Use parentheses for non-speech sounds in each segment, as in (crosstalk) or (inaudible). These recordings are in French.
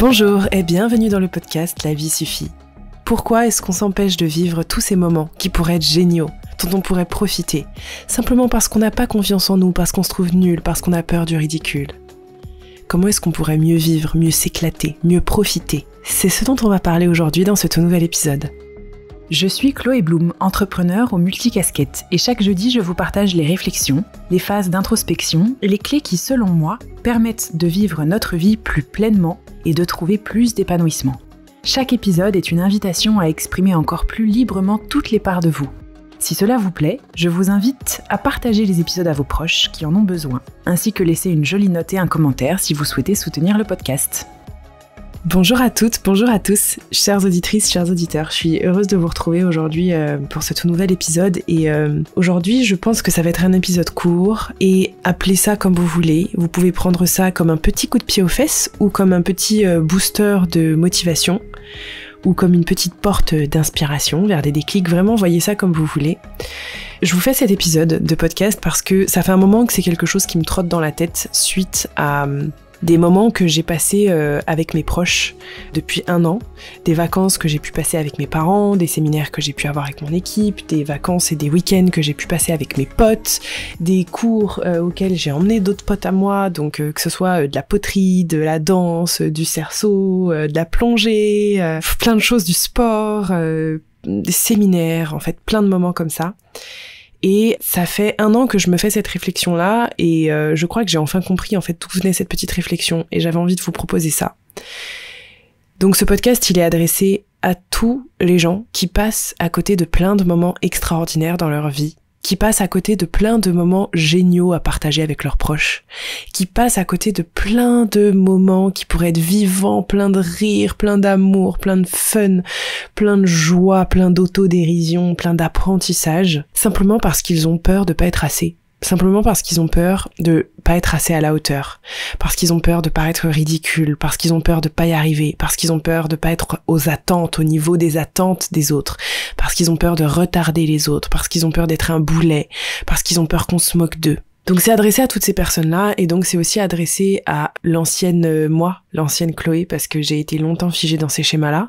Bonjour et bienvenue dans le podcast La vie suffit. Pourquoi est-ce qu'on s'empêche de vivre tous ces moments qui pourraient être géniaux, dont on pourrait profiter, simplement parce qu'on n'a pas confiance en nous, parce qu'on se trouve nul, parce qu'on a peur du ridicule Comment est-ce qu'on pourrait mieux vivre, mieux s'éclater, mieux profiter C'est ce dont on va parler aujourd'hui dans ce tout nouvel épisode. Je suis Chloé Bloom, entrepreneur au multicasquettes, et chaque jeudi, je vous partage les réflexions, les phases d'introspection, les clés qui, selon moi, permettent de vivre notre vie plus pleinement et de trouver plus d'épanouissement. Chaque épisode est une invitation à exprimer encore plus librement toutes les parts de vous. Si cela vous plaît, je vous invite à partager les épisodes à vos proches qui en ont besoin, ainsi que laisser une jolie note et un commentaire si vous souhaitez soutenir le podcast. Bonjour à toutes, bonjour à tous, chères auditrices, chers auditeurs. Je suis heureuse de vous retrouver aujourd'hui euh, pour ce tout nouvel épisode. Et euh, aujourd'hui, je pense que ça va être un épisode court et appelez ça comme vous voulez. Vous pouvez prendre ça comme un petit coup de pied aux fesses ou comme un petit euh, booster de motivation ou comme une petite porte d'inspiration vers des déclics. Vraiment, voyez ça comme vous voulez. Je vous fais cet épisode de podcast parce que ça fait un moment que c'est quelque chose qui me trotte dans la tête suite à des moments que j'ai passé euh, avec mes proches depuis un an, des vacances que j'ai pu passer avec mes parents, des séminaires que j'ai pu avoir avec mon équipe, des vacances et des week-ends que j'ai pu passer avec mes potes, des cours euh, auxquels j'ai emmené d'autres potes à moi, donc euh, que ce soit de la poterie, de la danse, du cerceau, de la plongée, plein de choses, du sport, des séminaires, en fait plein de moments comme ça. Et ça fait un an que je me fais cette réflexion-là et euh, je crois que j'ai enfin compris en fait d'où venait cette petite réflexion et j'avais envie de vous proposer ça. Donc ce podcast, il est adressé à tous les gens qui passent à côté de plein de moments extraordinaires dans leur vie qui passent à côté de plein de moments géniaux à partager avec leurs proches, qui passent à côté de plein de moments qui pourraient être vivants, plein de rires, plein d'amour, plein de fun, plein de joie, plein d'autodérision, plein d'apprentissage, simplement parce qu'ils ont peur de pas être assez, simplement parce qu'ils ont peur de pas être assez à la hauteur, parce qu'ils ont peur de paraître ridicules, parce qu'ils ont peur de pas y arriver, parce qu'ils ont peur de pas être aux attentes, au niveau des attentes des autres, parce qu'ils ont peur de retarder les autres, parce qu'ils ont peur d'être un boulet, parce qu'ils ont peur qu'on se moque d'eux. Donc c'est adressé à toutes ces personnes-là et donc c'est aussi adressé à l'ancienne euh, moi, l'ancienne Chloé parce que j'ai été longtemps figée dans ces schémas-là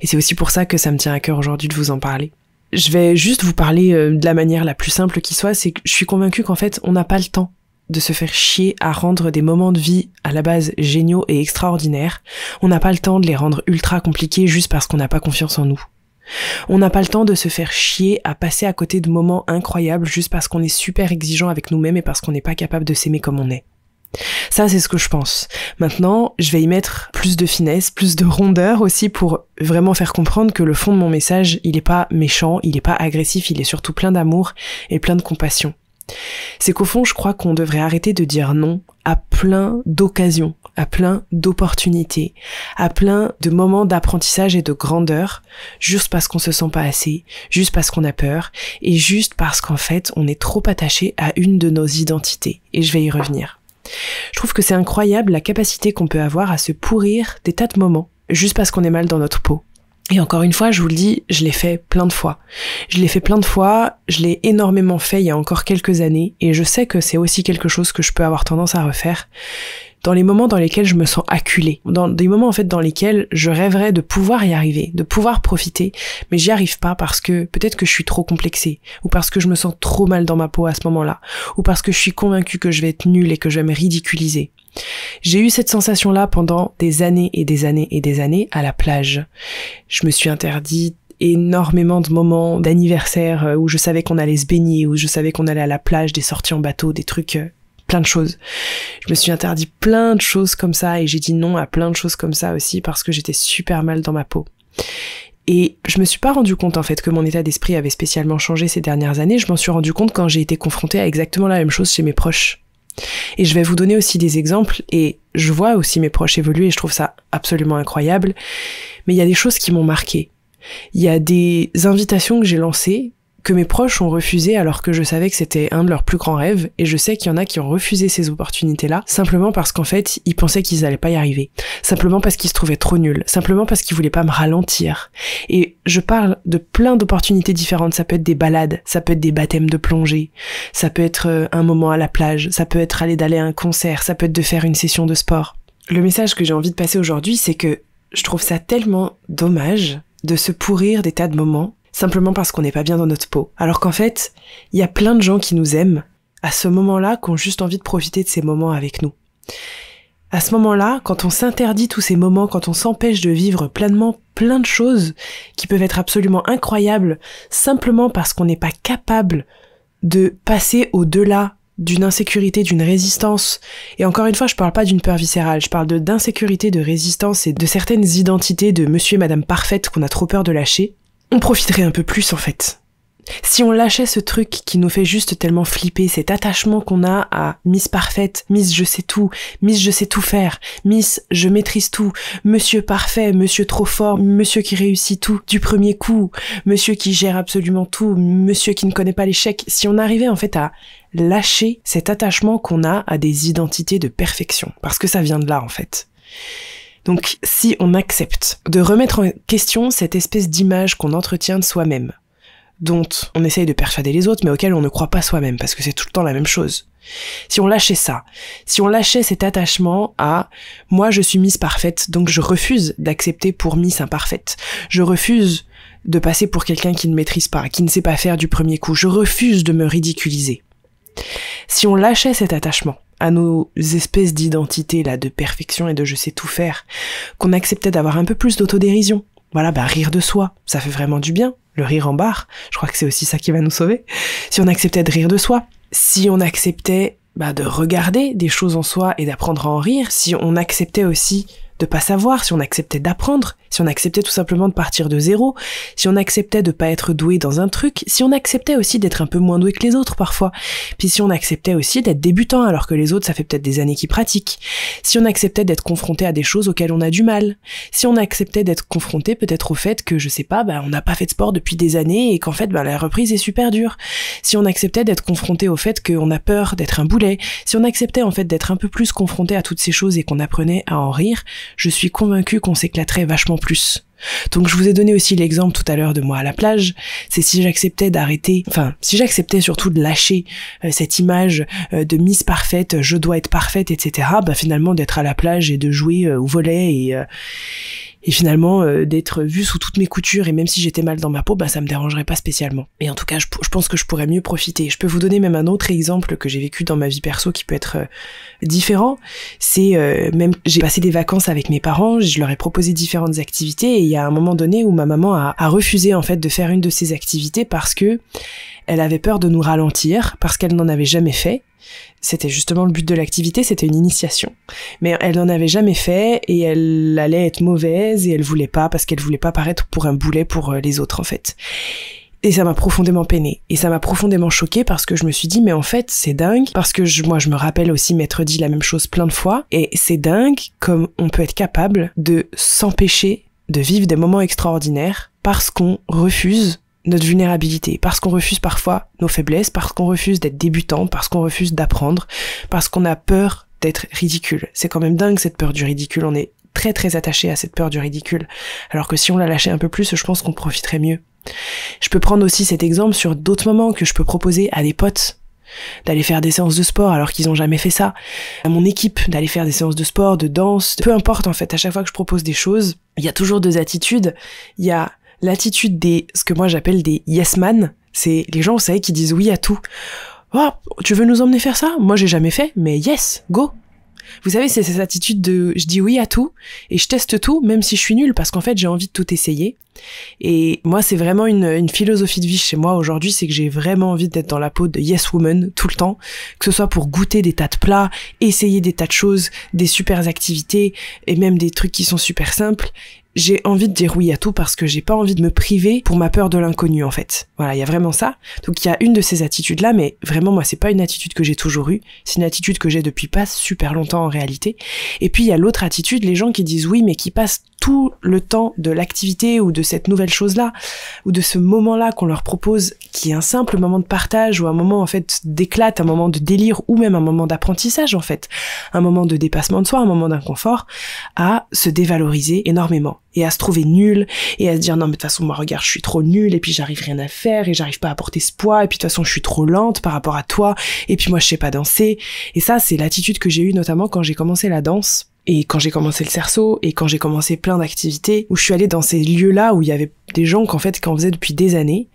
et c'est aussi pour ça que ça me tient à cœur aujourd'hui de vous en parler je vais juste vous parler euh, de la manière la plus simple qui soit, c'est que je suis convaincue qu'en fait, on n'a pas le temps de se faire chier à rendre des moments de vie à la base géniaux et extraordinaires. On n'a pas le temps de les rendre ultra compliqués juste parce qu'on n'a pas confiance en nous. On n'a pas le temps de se faire chier à passer à côté de moments incroyables juste parce qu'on est super exigeant avec nous-mêmes et parce qu'on n'est pas capable de s'aimer comme on est. Ça, c'est ce que je pense. Maintenant, je vais y mettre plus de finesse, plus de rondeur aussi pour vraiment faire comprendre que le fond de mon message, il est pas méchant, il est pas agressif, il est surtout plein d'amour et plein de compassion. C'est qu'au fond, je crois qu'on devrait arrêter de dire non à plein d'occasions, à plein d'opportunités, à plein de moments d'apprentissage et de grandeur, juste parce qu'on se sent pas assez, juste parce qu'on a peur, et juste parce qu'en fait, on est trop attaché à une de nos identités. Et je vais y revenir. Je trouve que c'est incroyable la capacité qu'on peut avoir à se pourrir des tas de moments, juste parce qu'on est mal dans notre peau. Et encore une fois, je vous le dis, je l'ai fait plein de fois. Je l'ai fait plein de fois, je l'ai énormément fait il y a encore quelques années, et je sais que c'est aussi quelque chose que je peux avoir tendance à refaire dans les moments dans lesquels je me sens acculé, dans des moments en fait dans lesquels je rêverais de pouvoir y arriver, de pouvoir profiter, mais j'y arrive pas parce que peut-être que je suis trop complexée, ou parce que je me sens trop mal dans ma peau à ce moment-là, ou parce que je suis convaincue que je vais être nulle et que je vais me ridiculiser. J'ai eu cette sensation-là pendant des années et des années et des années à la plage. Je me suis interdit énormément de moments d'anniversaire euh, où je savais qu'on allait se baigner, où je savais qu'on allait à la plage, des sorties en bateau, des trucs euh, plein de choses. Je me suis interdit plein de choses comme ça et j'ai dit non à plein de choses comme ça aussi parce que j'étais super mal dans ma peau. Et je me suis pas rendu compte en fait que mon état d'esprit avait spécialement changé ces dernières années. Je m'en suis rendu compte quand j'ai été confrontée à exactement la même chose chez mes proches. Et je vais vous donner aussi des exemples et je vois aussi mes proches évoluer et je trouve ça absolument incroyable. Mais il y a des choses qui m'ont marqué. Il y a des invitations que j'ai lancées que mes proches ont refusé alors que je savais que c'était un de leurs plus grands rêves, et je sais qu'il y en a qui ont refusé ces opportunités-là, simplement parce qu'en fait, ils pensaient qu'ils n'allaient pas y arriver, simplement parce qu'ils se trouvaient trop nuls, simplement parce qu'ils voulaient pas me ralentir. Et je parle de plein d'opportunités différentes, ça peut être des balades, ça peut être des baptêmes de plongée, ça peut être euh, un moment à la plage, ça peut être aller d'aller à un concert, ça peut être de faire une session de sport. Le message que j'ai envie de passer aujourd'hui, c'est que je trouve ça tellement dommage de se pourrir des tas de moments simplement parce qu'on n'est pas bien dans notre peau. Alors qu'en fait, il y a plein de gens qui nous aiment à ce moment-là, qui ont juste envie de profiter de ces moments avec nous. À ce moment-là, quand on s'interdit tous ces moments, quand on s'empêche de vivre pleinement plein de choses qui peuvent être absolument incroyables, simplement parce qu'on n'est pas capable de passer au-delà d'une insécurité, d'une résistance. Et encore une fois, je parle pas d'une peur viscérale, je parle de d'insécurité, de résistance et de certaines identités de monsieur et madame parfaite qu'on a trop peur de lâcher on profiterait un peu plus en fait. Si on lâchait ce truc qui nous fait juste tellement flipper, cet attachement qu'on a à Miss Parfaite, Miss Je sais tout, Miss Je sais tout faire, Miss Je maîtrise tout, Monsieur Parfait, Monsieur Trop fort, Monsieur qui réussit tout du premier coup, Monsieur qui gère absolument tout, Monsieur qui ne connaît pas l'échec, si on arrivait en fait à lâcher cet attachement qu'on a à des identités de perfection, parce que ça vient de là en fait. Donc si on accepte de remettre en question cette espèce d'image qu'on entretient de soi-même, dont on essaye de persuader les autres mais auquel on ne croit pas soi-même parce que c'est tout le temps la même chose. Si on lâchait ça, si on lâchait cet attachement à moi je suis mise parfaite donc je refuse d'accepter pour mise imparfaite, je refuse de passer pour quelqu'un qui ne maîtrise pas, qui ne sait pas faire du premier coup, je refuse de me ridiculiser. Si on lâchait cet attachement, à nos espèces d'identité là de perfection et de je sais tout faire, qu'on acceptait d'avoir un peu plus d'autodérision. Voilà, bah rire de soi, ça fait vraiment du bien. Le rire en barre, je crois que c'est aussi ça qui va nous sauver. Si on acceptait de rire de soi, si on acceptait bah, de regarder des choses en soi et d'apprendre à en rire, si on acceptait aussi de pas savoir, si on acceptait d'apprendre si on acceptait tout simplement de partir de zéro, si on acceptait de pas être doué dans un truc, si on acceptait aussi d'être un peu moins doué que les autres parfois, puis si on acceptait aussi d'être débutant alors que les autres ça fait peut-être des années qu'ils pratiquent, si on acceptait d'être confronté à des choses auxquelles on a du mal, si on acceptait d'être confronté peut-être au fait que je sais pas, bah, on n'a pas fait de sport depuis des années et qu'en fait bah, la reprise est super dure, si on acceptait d'être confronté au fait qu'on a peur d'être un boulet, si on acceptait en fait d'être un peu plus confronté à toutes ces choses et qu'on apprenait à en rire, je suis convaincue qu'on s'éclaterait vachement plus. Donc je vous ai donné aussi l'exemple tout à l'heure de moi à la plage, c'est si j'acceptais d'arrêter, enfin si j'acceptais surtout de lâcher euh, cette image euh, de mise parfaite, je dois être parfaite, etc. Bah finalement d'être à la plage et de jouer euh, au volet et et finalement euh, d'être vue sous toutes mes coutures et même si j'étais mal dans ma peau bah ça me dérangerait pas spécialement mais en tout cas je, pense que je pourrais mieux profiter je peux vous donner même un autre exemple que j'ai vécu dans ma vie perso qui peut être euh, différent c'est euh, même j'ai passé des vacances avec mes parents je leur ai proposé différentes activités et il y a un moment donné où ma maman a, a refusé en fait de faire une de ces activités parce que elle avait peur de nous ralentir parce qu'elle n'en avait jamais fait. C'était justement le but de l'activité, c'était une initiation. Mais elle n'en avait jamais fait et elle allait être mauvaise et elle voulait pas parce qu'elle voulait pas paraître pour un boulet pour euh, les autres en fait. Et ça m'a profondément peiné. Et ça m'a profondément choqué parce que je me suis dit, mais en fait, c'est dingue. Parce que moi, je me rappelle aussi m'être dit la même chose plein de fois. Et c'est dingue comme on peut être capable de s'empêcher de vivre des moments extraordinaires parce qu'on refuse notre vulnérabilité, parce qu'on refuse parfois nos faiblesses, parce qu'on refuse d'être débutant, parce qu'on refuse d'apprendre, parce qu'on a peur d'être ridicule. C'est quand même dingue cette peur du ridicule, on est très très attaché à cette peur du ridicule, alors que si on la lâchait un peu plus, je pense qu'on profiterait mieux. Je peux prendre aussi cet exemple sur d'autres moments que je peux proposer à des potes d'aller faire des séances de sport alors qu'ils n'ont jamais fait ça, à mon équipe d'aller faire des séances de sport, de danse, peu importe en fait, à chaque fois que je propose des choses, il y a toujours deux attitudes, il y a l'attitude des, ce que moi j'appelle des yes man, c'est les gens, vous savez, qui disent oui à tout. Oh, tu veux nous emmener faire ça Moi j'ai jamais fait, mais yes, go vous savez, c'est cette attitude de je dis oui à tout et je teste tout, même si je suis nulle, parce qu'en fait, j'ai envie de tout essayer. Et moi, c'est vraiment une, une, philosophie de vie chez moi aujourd'hui, c'est que j'ai vraiment envie d'être dans la peau de Yes Woman tout le temps, que ce soit pour goûter des tas de plats, essayer des tas de choses, des super activités et même des trucs qui sont super simples j'ai envie de dire oui à tout parce que j'ai pas envie de me priver pour ma peur de l'inconnu en fait. Voilà, il y a vraiment ça. Donc il y a une de ces attitudes là, mais vraiment moi c'est pas une attitude que j'ai toujours eue, c'est une attitude que j'ai depuis pas super longtemps en réalité. Et puis il y a l'autre attitude, les gens qui disent oui mais qui passent tout le temps de l'activité ou de cette nouvelle chose là ou de ce moment là qu'on leur propose qui est un simple moment de partage ou un moment en fait d'éclate, un moment de délire ou même un moment d'apprentissage en fait, un moment de dépassement de soi, un moment d'inconfort à se dévaloriser énormément et à se trouver nul et à se dire non mais de toute façon moi regarde je suis trop nul et puis j'arrive rien à faire et j'arrive pas à porter ce poids et puis de toute façon je suis trop lente par rapport à toi et puis moi je sais pas danser et ça c'est l'attitude que j'ai eue notamment quand j'ai commencé la danse et quand j'ai commencé le cerceau et quand j'ai commencé plein d'activités où je suis allée dans ces lieux là où il y avait des gens qu'en fait qu'en faisaient depuis des années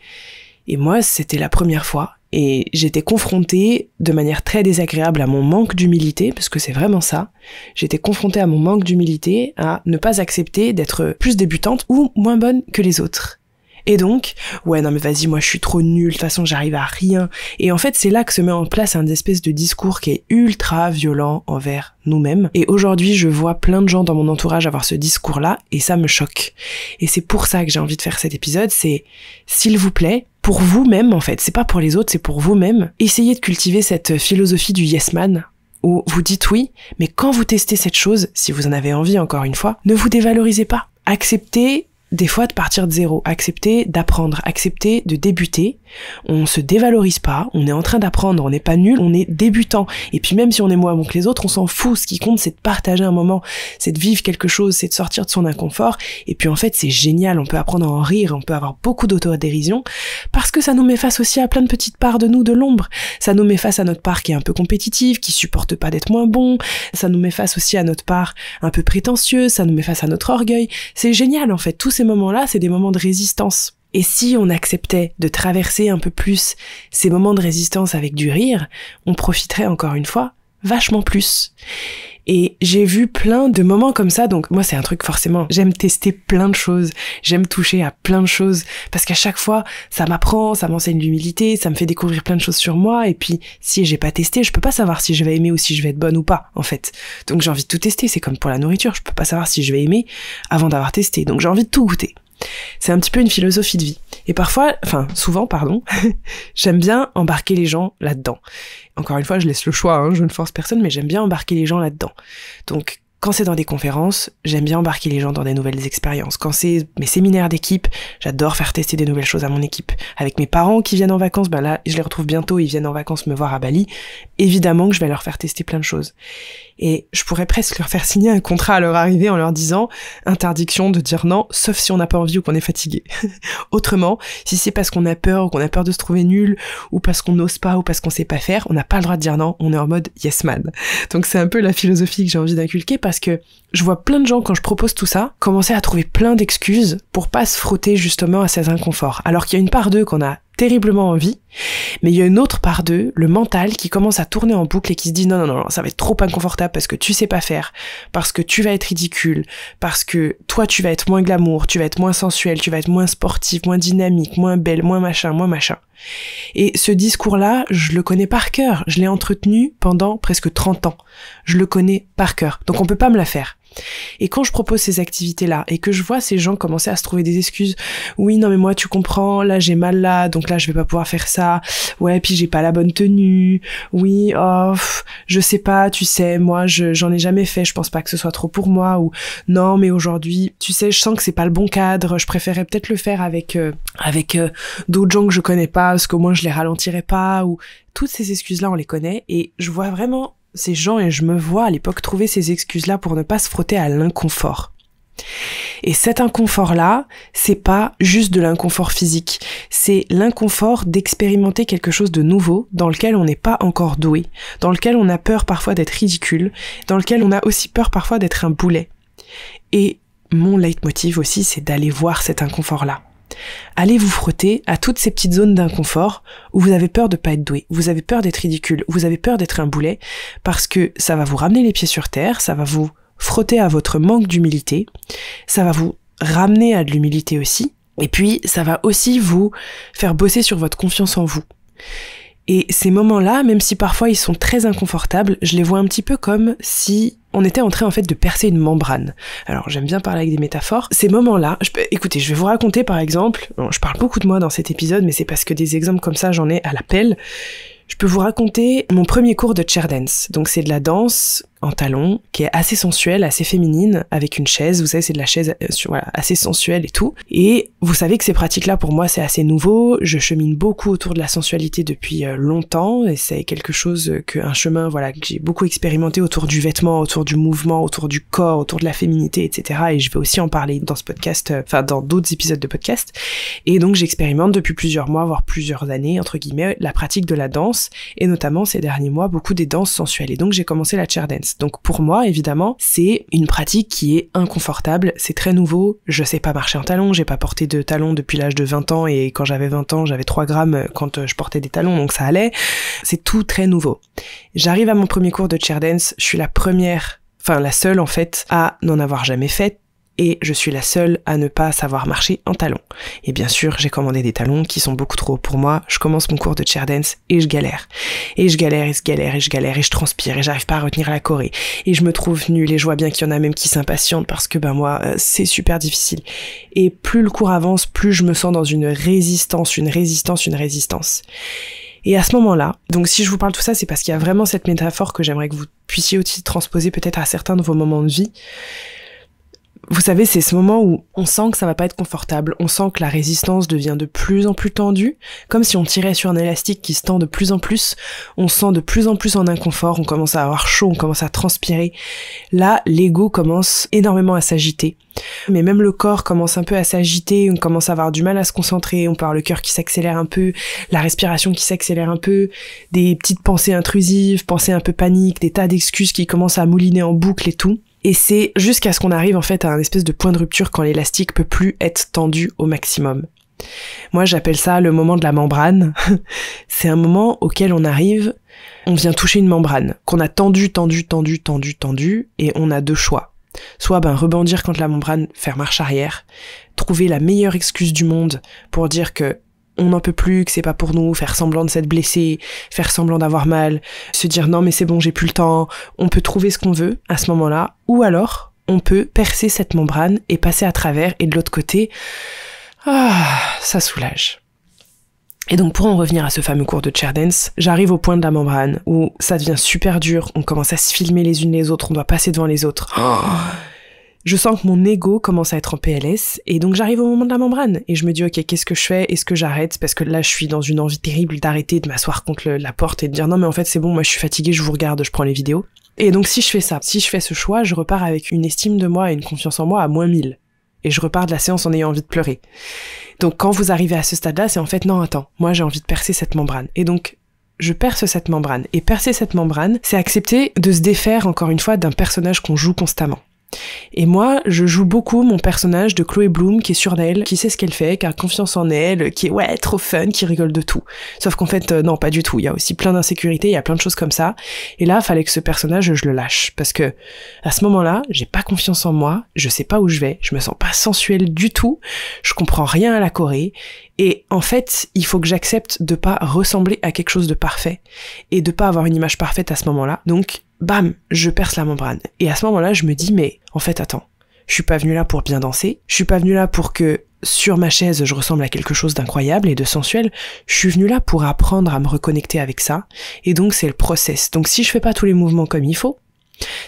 et moi c'était la première fois et j'étais confrontée de manière très désagréable à mon manque d'humilité, parce que c'est vraiment ça. J'étais confrontée à mon manque d'humilité, à ne pas accepter d'être plus débutante ou moins bonne que les autres. Et donc, ouais, non mais vas-y, moi je suis trop nulle, de toute façon j'arrive à rien. Et en fait, c'est là que se met en place un espèce de discours qui est ultra violent envers nous-mêmes. Et aujourd'hui, je vois plein de gens dans mon entourage avoir ce discours-là, et ça me choque. Et c'est pour ça que j'ai envie de faire cet épisode, c'est, s'il vous plaît, pour vous-même en fait, c'est pas pour les autres, c'est pour vous-même, essayez de cultiver cette philosophie du yes man où vous dites oui, mais quand vous testez cette chose, si vous en avez envie encore une fois, ne vous dévalorisez pas. Acceptez des fois de partir de zéro, accepter d'apprendre, accepter de débuter. On se dévalorise pas, on est en train d'apprendre, on n'est pas nul, on est débutant. Et puis même si on est moins bon que les autres, on s'en fout. Ce qui compte, c'est de partager un moment, c'est de vivre quelque chose, c'est de sortir de son inconfort. Et puis en fait, c'est génial, on peut apprendre à en rire, on peut avoir beaucoup d'autodérision, parce que ça nous met face aussi à plein de petites parts de nous, de l'ombre. Ça nous met face à notre part qui est un peu compétitive, qui supporte pas d'être moins bon. Ça nous met face aussi à notre part un peu prétentieuse, ça nous met face à notre orgueil. C'est génial en fait, ces moments-là, c'est des moments de résistance. Et si on acceptait de traverser un peu plus ces moments de résistance avec du rire, on profiterait encore une fois vachement plus. Et j'ai vu plein de moments comme ça. Donc moi, c'est un truc forcément. J'aime tester plein de choses. J'aime toucher à plein de choses parce qu'à chaque fois, ça m'apprend, ça m'enseigne l'humilité, ça me fait découvrir plein de choses sur moi. Et puis, si j'ai pas testé, je peux pas savoir si je vais aimer ou si je vais être bonne ou pas, en fait. Donc j'ai envie de tout tester. C'est comme pour la nourriture. Je peux pas savoir si je vais aimer avant d'avoir testé. Donc j'ai envie de tout goûter. C'est un petit peu une philosophie de vie. Et parfois, enfin souvent, pardon, (laughs) j'aime bien embarquer les gens là-dedans. Encore une fois, je laisse le choix, hein, je ne force personne, mais j'aime bien embarquer les gens là-dedans. Donc quand c'est dans des conférences, j'aime bien embarquer les gens dans des nouvelles expériences. Quand c'est mes séminaires d'équipe, j'adore faire tester des nouvelles choses à mon équipe. Avec mes parents qui viennent en vacances, ben là, je les retrouve bientôt, ils viennent en vacances me voir à Bali. Évidemment que je vais leur faire tester plein de choses. Et je pourrais presque leur faire signer un contrat à leur arrivée en leur disant interdiction de dire non, sauf si on n'a pas envie ou qu'on est fatigué. (laughs) Autrement, si c'est parce qu'on a peur ou qu'on a peur de se trouver nul ou parce qu'on n'ose pas ou parce qu'on sait pas faire, on n'a pas le droit de dire non, on est en mode yes man. Donc c'est un peu la philosophie que j'ai envie d'inculquer parce que je vois plein de gens quand je propose tout ça commencer à trouver plein d'excuses pour pas se frotter justement à ces inconforts. Alors qu'il y a une part d'eux qu'on a terriblement envie. Mais il y a une autre part d'eux, le mental, qui commence à tourner en boucle et qui se dit non, non, non, ça va être trop inconfortable parce que tu sais pas faire, parce que tu vas être ridicule, parce que toi, tu vas être moins glamour, tu vas être moins sensuel, tu vas être moins sportif, moins dynamique, moins belle, moins machin, moins machin. Et ce discours-là, je le connais par cœur. Je l'ai entretenu pendant presque 30 ans. Je le connais par cœur. Donc on peut pas me la faire. Et quand je propose ces activités-là et que je vois ces gens commencer à se trouver des excuses, oui, non mais moi tu comprends, là j'ai mal là, donc là je vais pas pouvoir faire ça. Ouais, puis j'ai pas la bonne tenue. Oui, oh, je sais pas, tu sais, moi j'en ai jamais fait, je pense pas que ce soit trop pour moi ou non mais aujourd'hui, tu sais, je sens que c'est pas le bon cadre, je préférerais peut-être le faire avec euh, avec euh, d'autres gens que je connais pas parce qu'au moins je les ralentirais pas ou toutes ces excuses-là, on les connaît et je vois vraiment ces gens et je me vois à l'époque trouver ces excuses-là pour ne pas se frotter à l'inconfort. Et cet inconfort-là, c'est pas juste de l'inconfort physique, c'est l'inconfort d'expérimenter quelque chose de nouveau dans lequel on n'est pas encore doué, dans lequel on a peur parfois d'être ridicule, dans lequel on a aussi peur parfois d'être un boulet. Et mon leitmotiv aussi, c'est d'aller voir cet inconfort-là. Allez vous frotter à toutes ces petites zones d'inconfort où vous avez peur de pas être doué, vous avez peur d'être ridicule, vous avez peur d'être un boulet, parce que ça va vous ramener les pieds sur terre, ça va vous frotter à votre manque d'humilité, ça va vous ramener à de l'humilité aussi, et puis ça va aussi vous faire bosser sur votre confiance en vous. Et ces moments-là, même si parfois ils sont très inconfortables, je les vois un petit peu comme si on était en train en fait de percer une membrane. Alors j'aime bien parler avec des métaphores. Ces moments-là, je, écoutez, je vais vous raconter par exemple, je parle beaucoup de moi dans cet épisode, mais c'est parce que des exemples comme ça j'en ai à la pelle. Je peux vous raconter mon premier cours de chair dance. Donc c'est de la danse en talons, qui est assez sensuelle, assez féminine, avec une chaise. Vous savez, c'est de la chaise euh, assez sensuelle et tout. Et vous savez que ces pratiques-là, pour moi, c'est assez nouveau. Je chemine beaucoup autour de la sensualité depuis euh, longtemps, et c'est quelque chose que un chemin, voilà, que j'ai beaucoup expérimenté autour du vêtement, autour du mouvement, autour du corps, autour de la féminité, etc. Et je vais aussi en parler dans ce podcast, euh, enfin dans d'autres épisodes de podcast. Et donc j'expérimente depuis plusieurs mois, voire plusieurs années, entre guillemets, la pratique de la danse, et notamment ces derniers mois, beaucoup des danses sensuelles. Et donc j'ai commencé la chair dance. Donc pour moi, évidemment, c'est une pratique qui est inconfortable, c'est très nouveau, je sais pas marcher en talons, j'ai pas porté de talons depuis l'âge de 20 ans et quand j'avais 20 ans, j'avais 3 grammes quand euh, je portais des talons, donc ça allait. C'est tout très nouveau. J'arrive à mon premier cours de chair dance, je suis la première enfin la seule en fait à n'en avoir jamais fait, et je suis la seule à ne pas savoir marcher en talons. Et bien sûr, j'ai commandé des talons qui sont beaucoup trop pour moi. Je commence mon cours de chair dance et je galère. Et je galère et je galère et je galère et je transpire et j'arrive pas à retenir la Corée. Et je me trouve nulle et je vois bien qu'il y en a même qui s'impatientent parce que ben moi, euh, c'est super difficile. Et plus le cours avance, plus je me sens dans une résistance, une résistance, une résistance. Et à ce moment-là, donc si je vous parle tout ça, c'est parce qu'il y a vraiment cette métaphore que j'aimerais que vous puissiez aussi transposer peut-être à certains de vos moments de vie vous savez, c'est ce moment où on sent que ça va pas être confortable, on sent que la résistance devient de plus en plus tendue, comme si on tirait sur un élastique qui se tend de plus en plus, on sent de plus en plus en inconfort, on commence à avoir chaud, on commence à transpirer. Là, l'ego commence énormément à s'agiter. Mais même le corps commence un peu à s'agiter, on commence à avoir du mal à se concentrer, on peut le cœur qui s'accélère un peu, la respiration qui s'accélère un peu, des petites pensées intrusives, pensées un peu paniques, des tas d'excuses qui commencent à mouliner en boucle et tout. Et c'est jusqu'à ce qu'on arrive en fait à un espèce de point de rupture quand l'élastique peut plus être tendu au maximum. Moi, j'appelle ça le moment de la membrane. (laughs) c'est un moment auquel on arrive, on vient toucher une membrane qu'on a tendu, tendu, tendu, tendu, tendu, et on a deux choix. Soit ben, rebondir contre la membrane faire marche arrière, trouver la meilleure excuse du monde pour dire que on n'en peut plus, que c'est pas pour nous, faire semblant de s'être blessé, faire semblant d'avoir mal, se dire non mais c'est bon, j'ai plus le temps, on peut trouver ce qu'on veut à ce moment-là, ou alors on peut percer cette membrane et passer à travers et de l'autre côté, ah, ça soulage. Et donc pour en revenir à ce fameux cours de dance, j'arrive au point de la membrane où ça devient super dur, on commence à se filmer les unes les autres, on doit passer devant les autres. Oh je sens que mon ego commence à être en PLS et donc j'arrive au moment de la membrane et je me dis ok qu'est-ce que je fais est-ce que j'arrête parce que là je suis dans une envie terrible d'arrêter de m'asseoir contre la porte et de dire non mais en fait c'est bon moi je suis fatigué, je vous regarde je prends les vidéos et donc si je fais ça si je fais ce choix je repars avec une estime de moi et une confiance en moi à moins 1000 et je repars de la séance en ayant envie de pleurer donc quand vous arrivez à ce stade là c'est en fait non attends moi j'ai envie de percer cette membrane et donc je perce cette membrane. Et percer cette membrane, c'est accepter de se défaire encore une fois d'un personnage qu'on joue constamment. Et moi, je joue beaucoup mon personnage de Chloé Bloom qui est sûre d'elle, qui sait ce qu'elle fait, qui a confiance en elle, qui est ouais, trop fun, qui rigole de tout. Sauf qu'en fait, euh, non, pas du tout. Il y a aussi plein d'insécurités, il y a plein de choses comme ça. Et là, fallait que ce personnage, je le lâche. Parce que, à ce moment-là, j'ai pas confiance en moi, je sais pas où je vais, je me sens pas sensuelle du tout, je comprends rien à la Corée. Et en fait, il faut que j'accepte de pas ressembler à quelque chose de parfait et de pas avoir une image parfaite à ce moment-là. Donc, bam, je perce la membrane. Et à ce moment-là, je me dis, mais en fait, attends, je suis pas venu là pour bien danser, je suis pas venu là pour que sur ma chaise je ressemble à quelque chose d'incroyable et de sensuel, je suis venu là pour apprendre à me reconnecter avec ça, et donc c'est le process. Donc si je fais pas tous les mouvements comme il faut,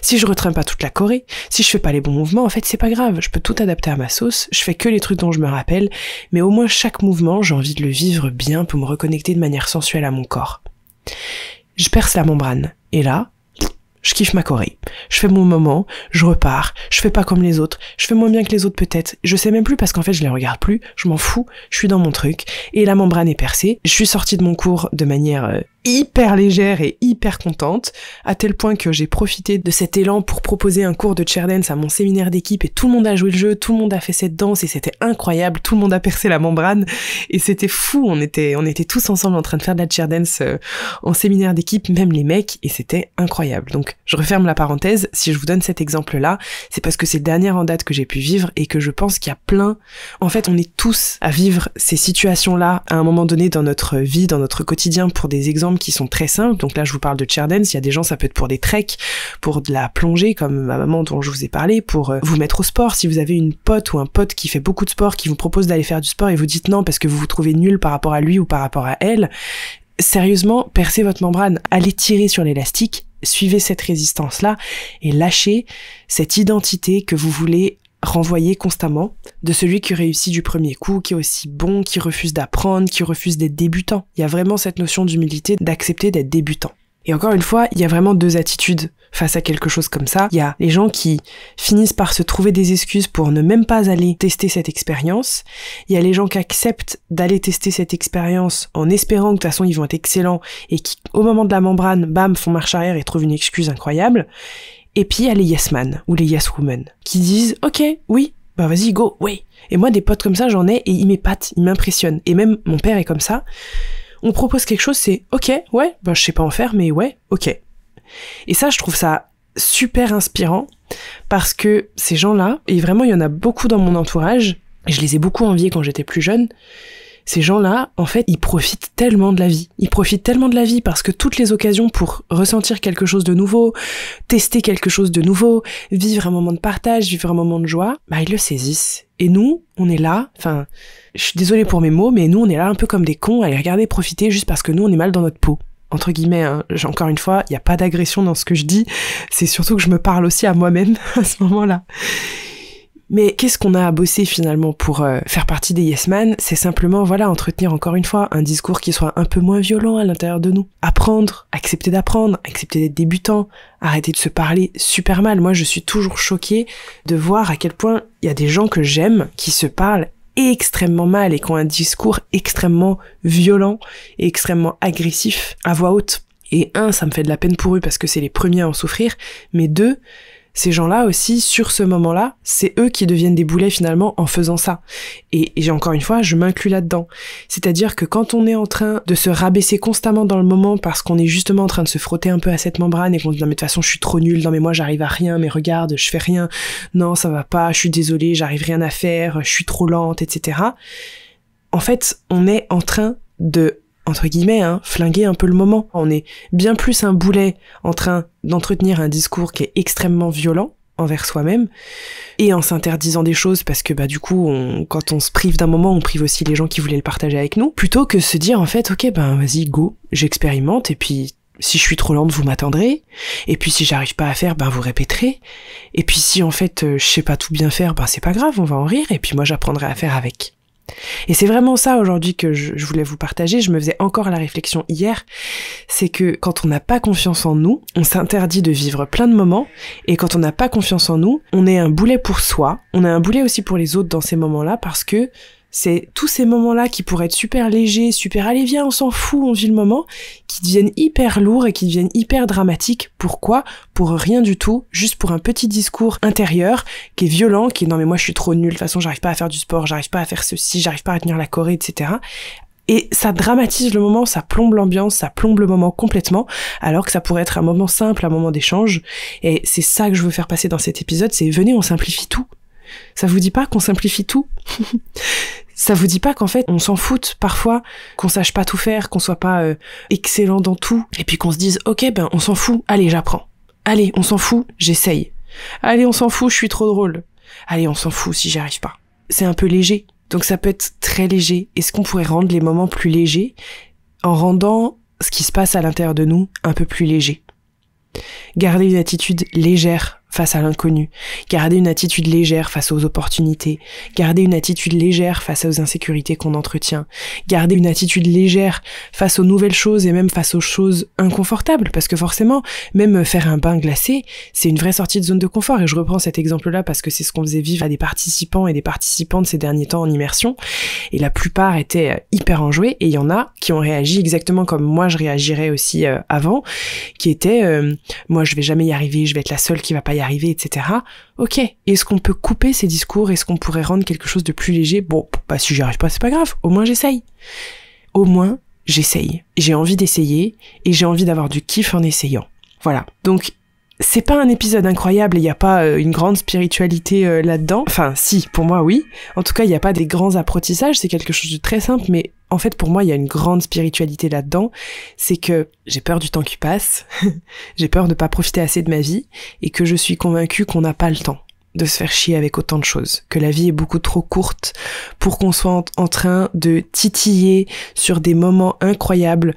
si je retrains pas toute la Corée, si je fais pas les bons mouvements, en fait c'est pas grave, je peux tout adapter à ma sauce, je fais que les trucs dont je me rappelle, mais au moins chaque mouvement j'ai envie de le vivre bien pour me reconnecter de manière sensuelle à mon corps. Je perce la membrane, et là, je kiffe ma Corée. Je fais mon moment, je repars, je fais pas comme les autres, je fais moins bien que les autres peut-être, je sais même plus parce qu'en fait je les regarde plus, je m'en fous, je suis dans mon truc, et la membrane est percée, je suis sortie de mon cours de manière euh, hyper légère et hyper contente, à tel point que j'ai profité de cet élan pour proposer un cours de chair dance à mon séminaire d'équipe et tout le monde a joué le jeu, tout le monde a fait cette danse et c'était incroyable, tout le monde a percé la membrane et c'était fou, on était, on était tous ensemble en train de faire de la chair dance euh, en séminaire d'équipe, même les mecs, et c'était incroyable. Donc je referme la parenthèse, si je vous donne cet exemple-là, c'est parce que c'est le dernier en date que j'ai pu vivre et que je pense qu'il y a plein, en fait on est tous à vivre ces situations-là à un moment donné dans notre vie, dans notre quotidien pour des exemples qui sont très simples. Donc là, je vous parle de chair dance. Il y a des gens, ça peut être pour des treks, pour de la plongée, comme ma maman dont je vous ai parlé, pour euh, vous mettre au sport. Si vous avez une pote ou un pote qui fait beaucoup de sport, qui vous propose d'aller faire du sport et vous dites non parce que vous vous trouvez nul par rapport à lui ou par rapport à elle, sérieusement, percez votre membrane, allez tirer sur l'élastique, suivez cette résistance-là et lâchez cette identité que vous voulez renvoyé constamment de celui qui réussit du premier coup, qui est aussi bon, qui refuse d'apprendre, qui refuse d'être débutant. Il y a vraiment cette notion d'humilité, d'accepter d'être débutant. Et encore une fois, il y a vraiment deux attitudes face à quelque chose comme ça. Il y a les gens qui finissent par se trouver des excuses pour ne même pas aller tester cette expérience. Il y a les gens qui acceptent d'aller tester cette expérience en espérant que de toute façon ils vont être excellents et qui, au moment de la membrane, bam, font marche arrière et trouvent une excuse incroyable. Et puis il y a les yes man ou les yes women qui disent ok, oui, bah vas-y, go, oui. Et moi, des potes comme ça, j'en ai et ils m'épatent, ils m'impressionnent. Et même mon père est comme ça. On propose quelque chose, c'est ok, ouais, bah je sais pas en faire, mais ouais, ok. Et ça, je trouve ça super inspirant parce que ces gens-là, et vraiment il y en a beaucoup dans mon entourage, et je les ai beaucoup enviés quand j'étais plus jeune, ces gens-là, en fait, ils profitent tellement de la vie. Ils profitent tellement de la vie parce que toutes les occasions pour ressentir quelque chose de nouveau, tester quelque chose de nouveau, vivre un moment de partage, vivre un moment de joie, bah ils le saisissent. Et nous, on est là, enfin, je suis désolée pour mes mots, mais nous, on est là un peu comme des cons à les regarder profiter juste parce que nous, on est mal dans notre peau entre guillemets, hein, encore une fois, il n'y a pas d'agression dans ce que je dis, c'est surtout que je me parle aussi à moi-même (laughs) à ce moment-là. Mais qu'est-ce qu'on a à bosser finalement pour euh, faire partie des Yes men C'est simplement, voilà, entretenir encore une fois un discours qui soit un peu moins violent à l'intérieur de nous. Apprendre, accepter d'apprendre, accepter d'être débutant, arrêter de se parler super mal. Moi, je suis toujours choquée de voir à quel point il y a des gens que j'aime qui se parlent extrêmement mal et qui ont un discours extrêmement violent et extrêmement agressif à voix haute. Et un, ça me fait de la peine pour eux parce que c'est les premiers à en souffrir, mais deux, ces gens-là aussi, sur ce moment-là, c'est eux qui deviennent des boulets finalement en faisant ça. Et, j'ai encore une fois, je m'inclus là-dedans. C'est-à-dire que quand on est en train de se rabaisser constamment dans le moment parce qu'on est justement en train de se frotter un peu à cette membrane et qu'on dit de toute façon je suis trop nul, non mais moi j'arrive à rien, mais regarde, je fais rien, non ça va pas, je suis désolé, j'arrive rien à faire, je suis trop lente, etc. En fait, on est en train de entre guillemets, hein, flinguer un peu le moment. On est bien plus un boulet en train d'entretenir un discours qui est extrêmement violent envers soi-même et en s'interdisant des choses parce que bah du coup quand on se prive d'un moment on prive aussi les gens qui voulaient le partager avec nous plutôt que se dire en fait ok ben vas-y go j'expérimente et puis si je suis trop lente, vous m'attendrez. Et puis si j'arrive pas à faire, ben vous répéterez. Et puis si en fait euh, je sais pas tout bien faire, ben c'est pas grave, on va en rire. Et puis moi j'apprendrai à faire avec. Et c'est vraiment ça aujourd'hui que je, voulais vous partager. Je me faisais encore la réflexion hier. C'est que quand on n'a pas confiance en nous, on s'interdit de vivre plein de moments. Et quand on n'a pas confiance en nous, on est un boulet pour soi. On est un boulet aussi pour les autres dans ces moments-là parce que c'est tous ces moments-là qui pourraient être super légers, super allez viens, on s'en fout, on vit le moment, qui deviennent hyper lourds et qui deviennent hyper dramatiques. Pourquoi Pour rien du tout, juste pour un petit discours intérieur qui est violent, qui est non mais moi je suis trop nul, de toute façon j'arrive pas à faire du sport, j'arrive pas à faire ceci, j'arrive pas à tenir la Corée, etc. Et ça dramatise le moment, ça plombe l'ambiance, ça plombe le moment complètement, alors que ça pourrait être un moment simple, un moment d'échange. Et c'est ça que je veux faire passer dans cet épisode, c'est venez, on simplifie tout. Ça vous dit pas qu'on simplifie tout (laughs) Ça vous dit pas qu'en fait, on s'en fout parfois, qu'on sache pas tout faire, qu'on soit pas euh, excellent dans tout, et puis qu'on se dise, ok, ben on s'en fout, allez, j'apprends. Allez, on s'en fout, j'essaye. Allez, on s'en fout, je suis trop drôle. Allez, on s'en fout si j'y arrive pas. C'est un peu léger. Donc ça peut être très léger. Est-ce qu'on pourrait rendre les moments plus légers en rendant ce qui se passe à l'intérieur de nous un peu plus léger Garder une attitude légère face à l'inconnu, garder une attitude légère face aux opportunités, garder une attitude légère face aux insécurités qu'on entretient, garder une attitude légère face aux nouvelles choses et même face aux choses inconfortables, parce que forcément, même faire un bain glacé, c'est une vraie sortie de zone de confort, et je reprends cet exemple-là parce que c'est ce qu'on faisait vivre à des participants et des participantes ces derniers temps en immersion, et la plupart étaient euh, hyper enjoués, et il y en a qui ont réagi exactement comme moi je réagirais aussi euh, avant, qui étaient euh, moi je vais jamais y arriver, je vais être la seule qui va pas y arriver arriver, etc. Ok, est-ce qu'on peut couper ces discours Est-ce qu'on pourrait rendre quelque chose de plus léger Bon, bah si j'y arrive pas, c'est pas grave, au moins j'essaye. Au moins, j'essaye. J'ai envie d'essayer et j'ai envie d'avoir du kiff en essayant. Voilà. Donc, c'est pas un épisode incroyable, il n'y a pas euh, une grande spiritualité euh, là-dedans. Enfin, si, pour moi, oui. En tout cas, il n'y a pas des grands apprentissages, c'est quelque chose de très simple, mais en fait, pour moi, il y a une grande spiritualité là-dedans. C'est que j'ai peur du temps qui passe, (laughs) j'ai peur de ne pas profiter assez de ma vie, et que je suis convaincue qu'on n'a pas le temps de se faire chier avec autant de choses, que la vie est beaucoup trop courte pour qu'on soit en train de titiller sur des moments incroyables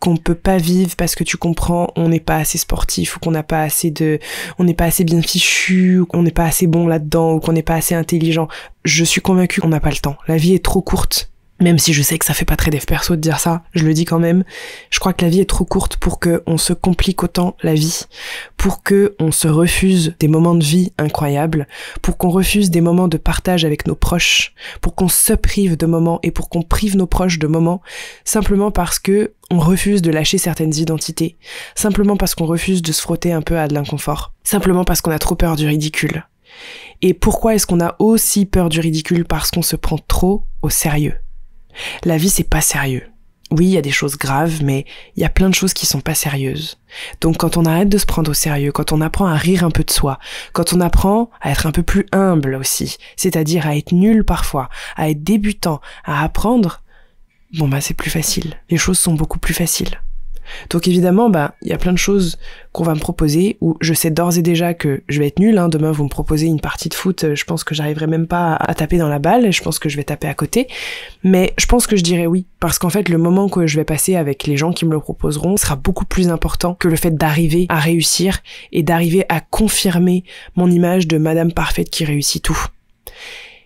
qu'on peut pas vivre parce que tu comprends, on n'est pas assez sportif ou qu'on n'a pas assez de, on n'est pas assez bien fichu ou qu'on n'est pas assez bon là-dedans ou qu'on n'est pas assez intelligent. Je suis convaincue qu'on n'a pas le temps. La vie est trop courte même si je sais que ça fait pas très dev perso de dire ça, je le dis quand même. Je crois que la vie est trop courte pour que se complique autant la vie, pour que se refuse des moments de vie incroyables, pour qu'on refuse des moments de partage avec nos proches, pour qu'on se prive de moments et pour qu'on prive nos proches de moments simplement parce que on refuse de lâcher certaines identités, simplement parce qu'on refuse de se frotter un peu à de l'inconfort, simplement parce qu'on a trop peur du ridicule. Et pourquoi est-ce qu'on a aussi peur du ridicule Parce qu'on se prend trop au sérieux. La vie, c'est pas sérieux. Oui, il y a des choses graves, mais il y a plein de choses qui sont pas sérieuses. Donc quand on arrête de se prendre au sérieux, quand on apprend à rire un peu de soi, quand on apprend à être un peu plus humble aussi, c'est-à-dire à être nul parfois, à être débutant, à apprendre, bon bah c'est plus facile. Les choses sont beaucoup plus faciles. Donc évidemment, bah, il y a plein de choses qu'on va me proposer où je sais d'ores et déjà que je vais être nul. Hein. Demain, vous me proposez une partie de foot, euh, je pense que j'arriverai même pas à taper dans la balle, je pense que je vais taper à côté. Mais je pense que je dirais oui, parce qu'en fait, le moment que je vais passer avec les gens qui me le proposeront sera beaucoup plus important que le fait d'arriver à réussir et d'arriver à confirmer mon image de Madame Parfaite qui réussit tout.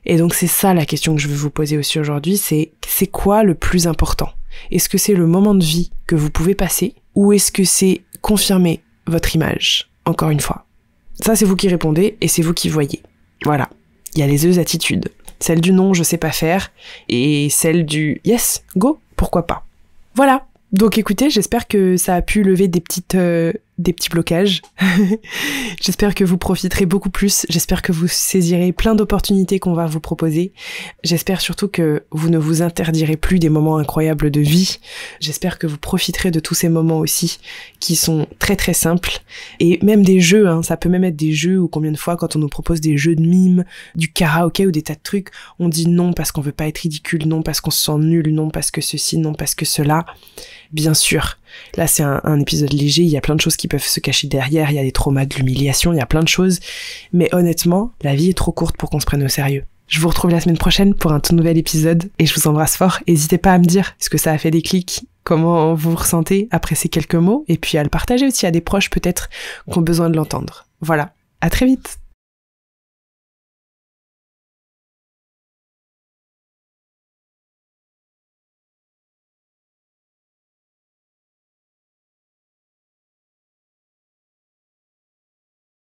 Et donc c'est ça la question que je veux vous poser aussi aujourd'hui, c'est c'est quoi le plus important est-ce que c'est le moment de vie que vous pouvez passer ou est-ce que c'est confirmer votre image Encore une fois. Ça, c'est vous qui répondez et c'est vous qui voyez. Voilà. Il y a les deux attitudes. Celle du non, je sais pas faire et celle du yes, go, pourquoi pas. Voilà. Donc écoutez, j'espère que ça a pu lever des petites euh, des petits blocages. (laughs) J'espère que vous profiterez beaucoup plus. J'espère que vous saisirez plein d'opportunités qu'on va vous proposer. J'espère surtout que vous ne vous interdirez plus des moments incroyables de vie. J'espère que vous profiterez de tous ces moments aussi qui sont très très simples et même des jeux. Hein. Ça peut même être des jeux ou combien de fois quand on nous propose des jeux de mime, du karaoké ou des tas de trucs, on dit non parce qu'on veut pas être ridicule, non parce qu'on se sent nul, non parce que ceci, non parce que cela bien sûr. Là, c'est un, épisode léger, il y a plein de choses qui peuvent se cacher derrière, il y a des traumas de l'humiliation, il y a plein de choses. Mais honnêtement, la vie est trop courte pour qu'on se prenne au sérieux. Je vous retrouve la semaine prochaine pour un tout nouvel épisode et je vous embrasse fort. N'hésitez pas à me dire ce que ça a fait des clics, comment vous ressentez après ces quelques mots et puis à le partager aussi à des proches peut-être qui ont besoin de l'entendre. Voilà, à très vite